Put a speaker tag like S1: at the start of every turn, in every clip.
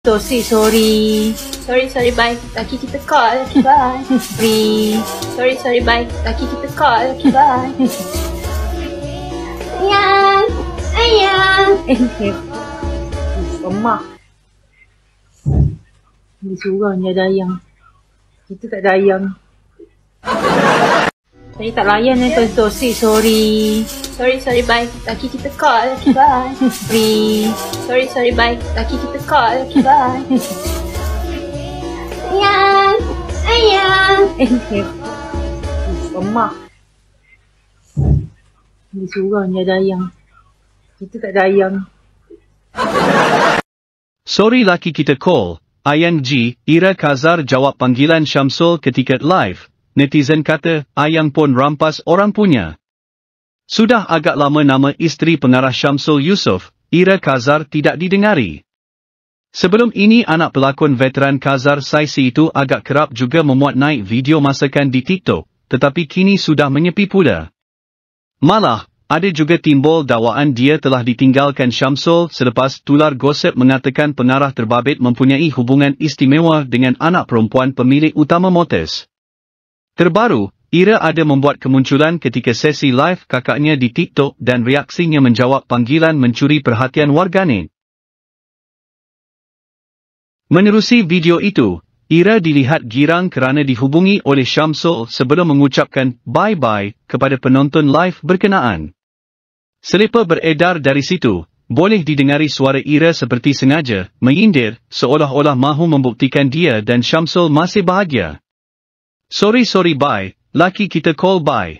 S1: So,
S2: say sorry. Sorry, sorry, bye. Lucky kita call. Lucky, bye. sorry. Sorry, sorry, bye. Lucky kita call. Lucky, bye. Ayan. Ayan. Thank you. Lemah.
S1: Ini seorang ni ada ayam. Kita tak ada ayam.
S2: Saya tak layan ni tuan-tuan. Say sorry sorry sorry bye lagi kita call lagi bye we sorry sorry bye lagi kita call lagi bye ayang ayang
S1: lemah ni seorangnya ada ayang kita tak ada ayang
S3: Sorry laki kita call, ING, Ira Kazar jawab panggilan Syamsul ketika live, netizen kata, ayang pun rampas orang punya. Sudah agak lama nama isteri pengarah Syamsul Yusof, Ira Kazar tidak didengari. Sebelum ini anak pelakon veteran Kazar Saisi itu agak kerap juga memuat naik video masakan di TikTok, tetapi kini sudah menyepi pula. Malah, ada juga timbul dakwaan dia telah ditinggalkan Syamsul selepas tular gosip mengatakan pengarah terbabit mempunyai hubungan istimewa dengan anak perempuan pemilik utama Motes. Terbaru, Ira ada membuat kemunculan ketika sesi live kakaknya di TikTok dan reaksinya menjawab panggilan mencuri perhatian warganet. Menerusi video itu, Ira dilihat girang kerana dihubungi oleh Syamsul sebelum mengucapkan bye-bye kepada penonton live berkenaan. Selepas beredar dari situ, boleh didengari suara Ira seperti sengaja, mengindir, seolah-olah mahu membuktikan dia dan Syamsul masih bahagia. Sorry-sorry bye, laki kita call by.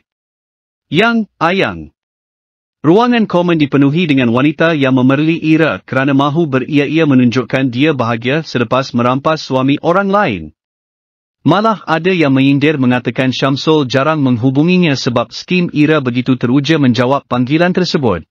S3: Yang, ayang. Ruangan komen dipenuhi dengan wanita yang memerli Ira kerana mahu beria-ia menunjukkan dia bahagia selepas merampas suami orang lain. Malah ada yang menyindir mengatakan Syamsul jarang menghubunginya sebab skim Ira begitu teruja menjawab panggilan tersebut.